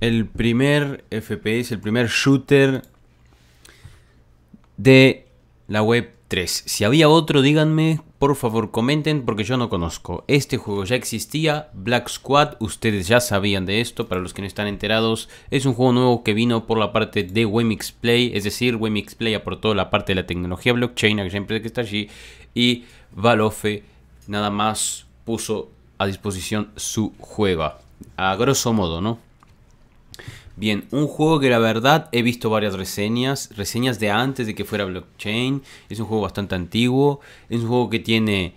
el primer FPS, el primer shooter de la web 3. Si había otro, díganme, por favor, comenten porque yo no conozco. Este juego ya existía, Black Squad, ustedes ya sabían de esto, para los que no están enterados, es un juego nuevo que vino por la parte de Wemix Play, es decir, Wemix Play aportó la parte de la tecnología blockchain, que siempre que está allí, y Valofe nada más puso a disposición su juego. A grosso modo, ¿no? Bien, un juego que la verdad he visto varias reseñas, reseñas de antes de que fuera blockchain, es un juego bastante antiguo, es un juego que tiene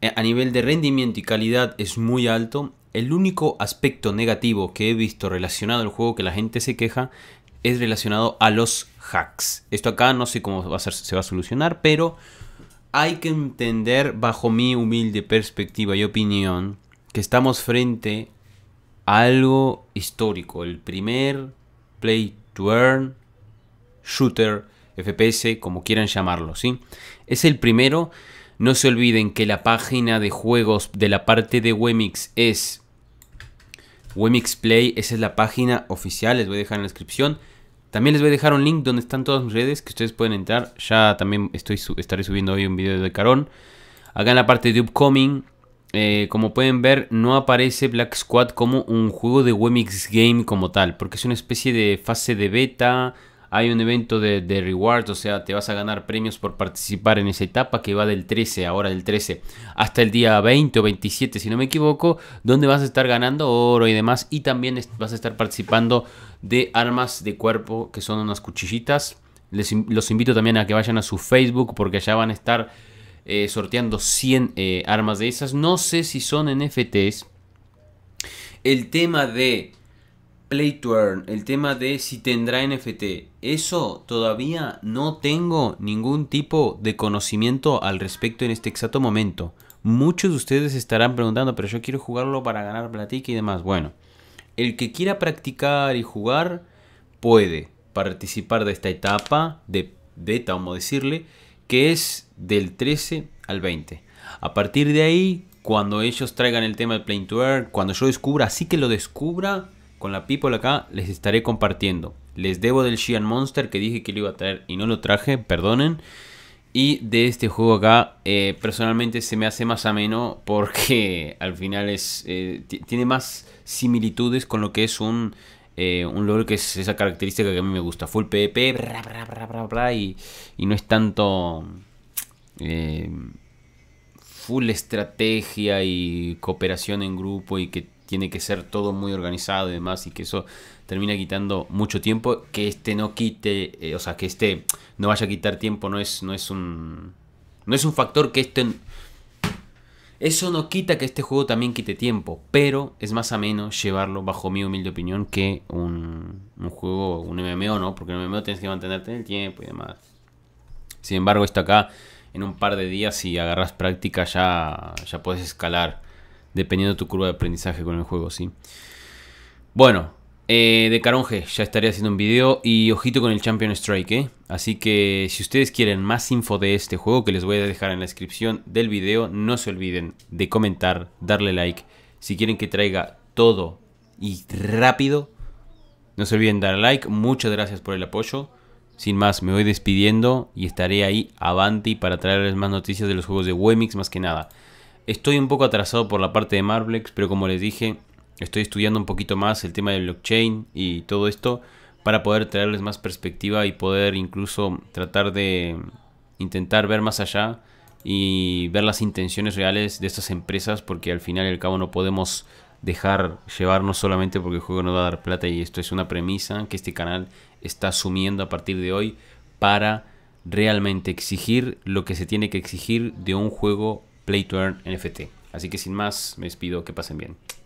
eh, a nivel de rendimiento y calidad es muy alto. El único aspecto negativo que he visto relacionado al juego que la gente se queja es relacionado a los hacks. Esto acá no sé cómo se va a solucionar, pero hay que entender bajo mi humilde perspectiva y opinión que estamos frente algo histórico, el primer play to earn shooter FPS, como quieran llamarlo, ¿sí? Es el primero. No se olviden que la página de juegos de la parte de Wemix es Wemix Play, esa es la página oficial, les voy a dejar en la descripción. También les voy a dejar un link donde están todas mis redes que ustedes pueden entrar. Ya también estoy, estaré subiendo hoy un video de Carón. Acá en la parte de Upcoming eh, como pueden ver, no aparece Black Squad como un juego de Wemix Game como tal, porque es una especie de fase de beta. Hay un evento de, rewards. o sea, te vas a ganar premios por participar en esa etapa que va del 13, ahora del 13, hasta el día 20 o 27, si no me equivoco, donde vas a estar ganando oro y demás. Y también vas a estar participando de armas de cuerpo, que son unas cuchillitas. Les, los invito también a que vayan a su Facebook, porque allá van a estar eh, sorteando 100 eh, armas de esas. No sé si son NFTs. El tema de Play to Earn, el tema de si tendrá NFT, eso todavía no tengo ningún tipo de conocimiento al respecto en este exacto momento. Muchos de ustedes estarán preguntando, pero yo quiero jugarlo para ganar platica y demás. Bueno, el que quiera practicar y jugar puede participar de esta etapa de beta, como decirle, que es del 13 al 20. A partir de ahí, cuando ellos traigan el tema del Plane to cuando yo descubra, así que lo descubra con la people acá, les estaré compartiendo. Les debo del Shian Monster que dije que lo iba a traer y no lo traje, perdonen. Y de este juego acá, eh, personalmente se me hace más ameno porque al final es eh, tiene más similitudes con lo que es un eh, un logro que es esa característica que a mí me gusta. Full PvP, y, y, no es tanto eh, full estrategia y cooperación en grupo y que tiene que ser todo muy organizado y demás y que eso termina quitando mucho tiempo. Que este no quite, eh, o sea, que este no vaya a quitar tiempo no es, no es un... No es un factor que este eso no quita que este juego también quite tiempo, pero es más ameno llevarlo, bajo mi humilde opinión, que un, juego, un MMO, ¿no? Porque un MMO tienes que mantenerte en el tiempo y demás. Sin embargo, esto acá, en un par de días, si agarras práctica, ya, ya puedes escalar, dependiendo de tu curva de aprendizaje con el juego, ¿sí? Bueno, eh, de Caronje, ya estaré haciendo un video y ojito con el Champion Strike, ¿eh? Así que si ustedes quieren más info de este juego que les voy a dejar en la descripción del video, no se olviden de comentar, darle like. Si quieren que traiga todo y rápido, no se olviden dar like. Muchas gracias por el apoyo. Sin más, me voy despidiendo y estaré ahí avanti para traerles más noticias de los juegos de Wemix más que nada. Estoy un poco atrasado por la parte de Marblex, pero como les dije, estoy estudiando un poquito más el tema del blockchain y todo esto para poder traerles más perspectiva y poder incluso tratar de intentar ver más allá y ver las intenciones reales de estas empresas porque al final y al cabo no podemos dejar llevarnos solamente porque el juego no va a dar plata y esto es una premisa que este canal está asumiendo a partir de hoy para realmente exigir lo que se tiene que exigir de un juego play to earn NFT. Así que sin más, me despido, que pasen bien.